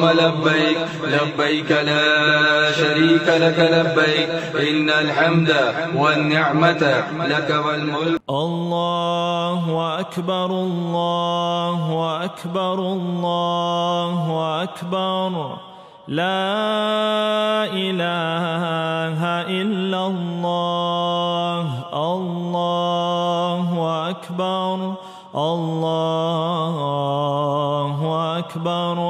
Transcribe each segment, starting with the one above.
اللهم لبيك لبيك لا شريك لك لبيك إن الحمد والنعمة لك والملك الله أكبر الله أكبر الله أكبر لا إله إلا الله الله أكبر الله أكبر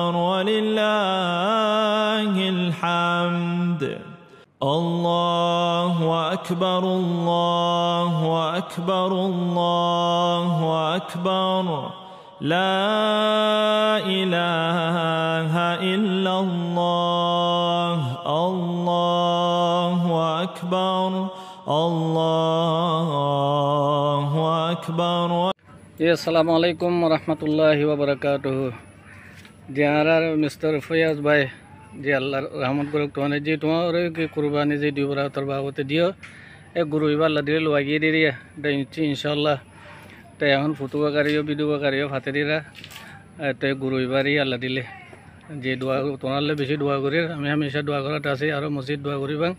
الله أكبر الله أكبر الله أكبر لا إله إلا الله الله أكبر الله أكبر السلام عليكم ورحمة الله وبركاته ডিয়ারার مستر فياز باي যে আল্লাহ ৰহমত কৰক তোমাৰ যি তোমাৰ কি কৰবা নিজে দিব তাৰ বাবতে দিয় এই গুৰু এইবাৰ লাদিলে লাগিয়ে দি দিয়া তাই আল্লাহ ইনশাল্লাহ এখন ফটো কাৰীও বিদুৱা কাৰীও ভাতে দিৰা তাই গুৰু এইবাৰেই আল্লাহ দিলে যে দোৱা তোমালৈ বেছি দোৱা কৰি আমি হামিচা দোৱা ঘৰত আছে আৰু মছজিদ দোৱা কৰিবাং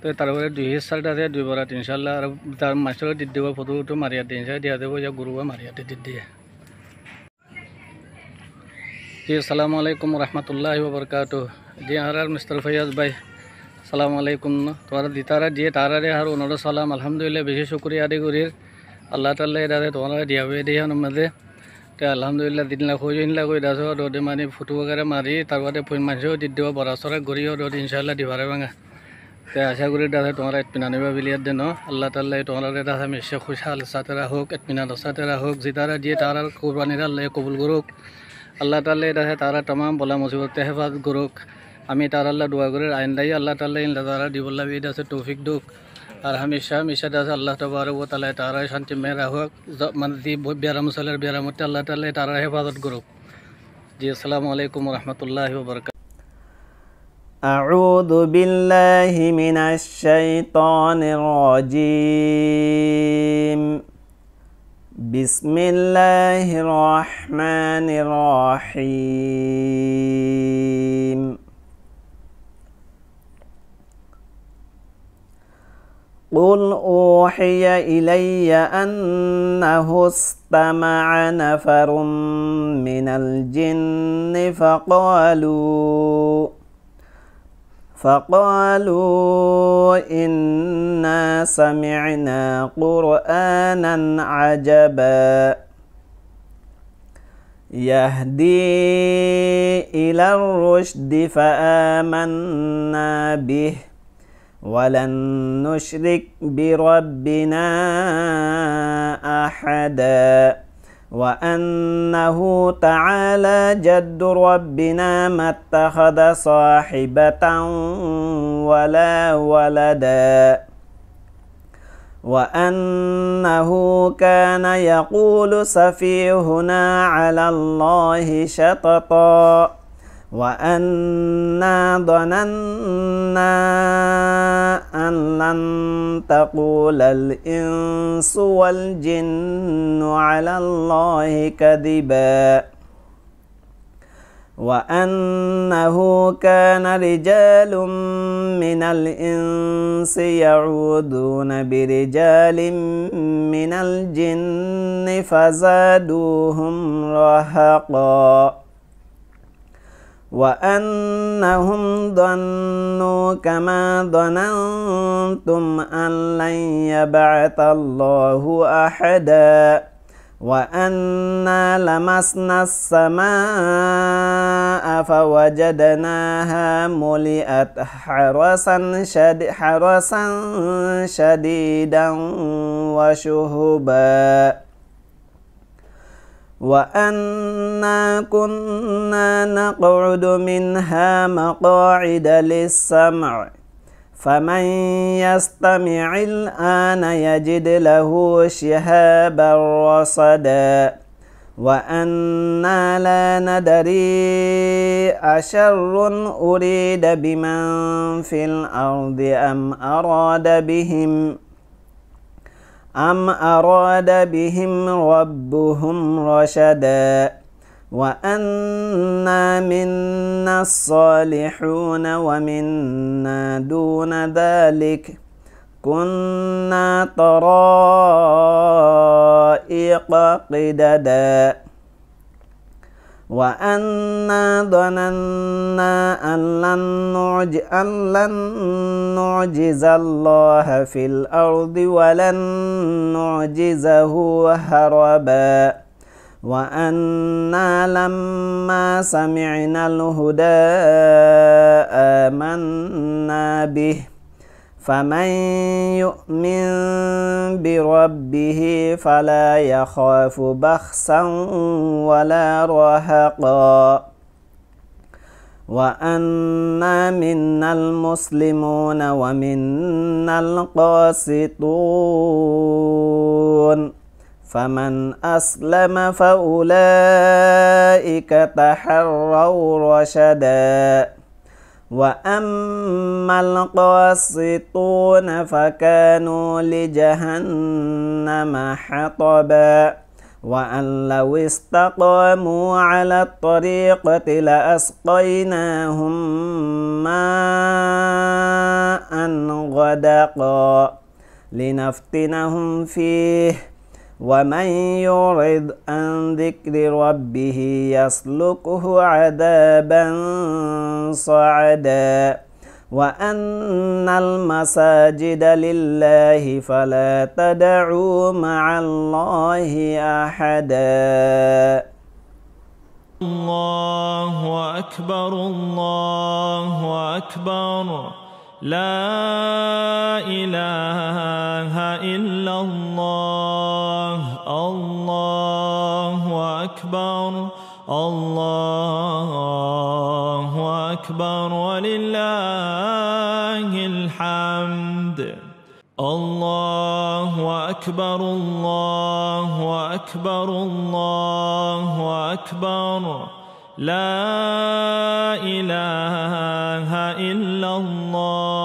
তাই তাৰ দুই পৰা দুহেজাৰ আছে দুই বৰাত ইনশাল্লাহ আৰু তাৰ মাছৰ দি দিব ফটো মাৰিয়াত ইনশাল দিয়া দিব যে গুৰুৱে মাৰিয়াতে দি দিয়ে জি সালামু আলাইকুম রহমতুল্লাহ বরকাত জি হারার মিস্টার ফৈয়াজ ভাই সালামু আলাইকুম তোমার দিতারা দিয়ে তারারে আর ওনারও সালাম আলহামদুলিল্লাহ বেশি শুক্রিয়া আদি করির আল্লাহ তাল্লাহ দাদা তোমার দিয়া হয়ে দিয়ে নমাজে তে আলহামদুলিল্লাহ দিন লাখ হয়ে দিন লাখ দাস রোদে মানে ফুটু বগেরা মারি তারপরে ফুল মানুষও দি দিব বড়া সরা গড়িও রোদ ইনশাল্লাহ দিবারে ভাঙা তো আশা করি দাদা তোমার এতমিনানি নিবা বিলিয়ার দেন আল্লাহ তাল্লাহ তোমার দাদা মিশে খুশাল সাতেরা হোক এতমিনান সাতেরা হোক তারা দিয়ে আর কোরবানিরা আল্লাহ কবুল করুক আল্লাহ তাল্লাহ রাহে তারা তমাম বলা মুসিবত হেফাজ করুক আমি তার আল্লাহ দোয়া করে আইন দায়ী আল্লাহ তাল্লাহ তারা দিবল্লা ঈদ আছে তৌফিক দুঃখ আর হামিশা মিশা দাস আল্লাহ তবরক ও তালে তারা শান্তি মেয়ের হোক মানে যে ব্যারাম সালের ব্যারামতে আল্লাহ তালে তারা হেফাজত করুক জি আসসালামু আলাইকুম রহমতুল্লাহ বরক أعوذ بالله من الشيطان الرجيم بسم الله الرحمن الرحيم قل أوحي إلي أنه استمع نفر من الجن فقالوا فقالوا إنا سمعنا قرآنا عجبا يهدي إلى الرشد فآمنا به ولن نشرك بربنا أحداً وأنه تعالى جد ربنا ما اتخذ صاحبة ولا ولدا وأنه كان يقول سفيهنا على الله شططا وأنا ظننا أن لن تقول الإنس والجن على الله كذبا وأنه كان رجال من الإنس يعوذون برجال من الجن فزادوهم رهقاً وأنهم ظنوا كما ظننتم أن لن يبعث الله أحدا وأنا لمسنا السماء فوجدناها ملئت حرسا, شد حرسا شديدا وشهبا وأنا كنا نقعد منها مقاعد للسمع فمن يستمع الآن يجد له شهابا رصدا وأنا لا ندري أشر أريد بمن في الأرض أم أراد بهم ۖ أم أراد بهم ربهم رشدا وأنا منا الصالحون ومنا دون ذلك كنا طرائق قددا وأنا ظننا أن لن, نعجز, أن لن نعجز الله في الأرض ولن نعجزه هربا وأنا لما سمعنا الهدى آمنا به فمن يؤمن بربه فلا يخاف بخسا ولا رهقا وأنا منا المسلمون ومنا القاسطون فمن أسلم فأولئك تحروا رشداً وأما القاسطون فكانوا لجهنم حطبا وأن لو استقاموا على الطريقة لأسقيناهم ماء غدقا لنفتنهم فيه ومن يرد عن ذكر ربه يسلكه عذابا صعدا وأن المساجد لله فلا تدعوا مع الله أحدا الله أكبر الله أكبر لا إله إلا الله أكبر الله أكبر ولله الحمد الله أكبر الله أكبر الله أكبر لا إله إلا الله